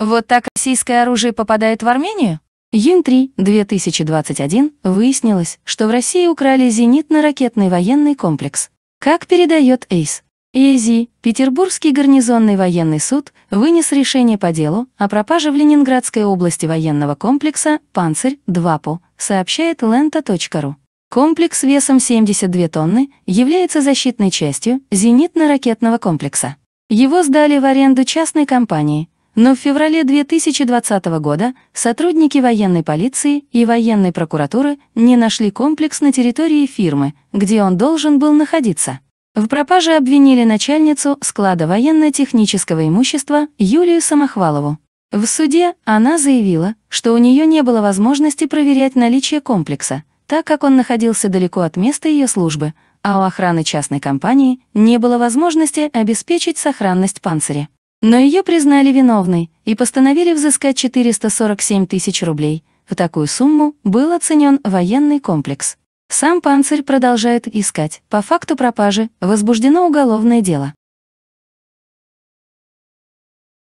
Вот так российское оружие попадает в Армению? Юн-3, 2021, выяснилось, что в России украли зенитно-ракетный военный комплекс. Как передает Эйс? ЕЗИ, Петербургский гарнизонный военный суд, вынес решение по делу о пропаже в Ленинградской области военного комплекса «Панцирь-2 ПО», сообщает Лента.ру. Комплекс весом 72 тонны является защитной частью зенитно-ракетного комплекса. Его сдали в аренду частной компании, но в феврале 2020 года сотрудники военной полиции и военной прокуратуры не нашли комплекс на территории фирмы, где он должен был находиться. В пропаже обвинили начальницу склада военно-технического имущества Юлию Самохвалову. В суде она заявила, что у нее не было возможности проверять наличие комплекса, так как он находился далеко от места ее службы, а у охраны частной компании не было возможности обеспечить сохранность панциря. Но ее признали виновной и постановили взыскать 447 тысяч рублей. В такую сумму был оценен военный комплекс. Сам «Панцирь» продолжает искать. По факту пропажи возбуждено уголовное дело.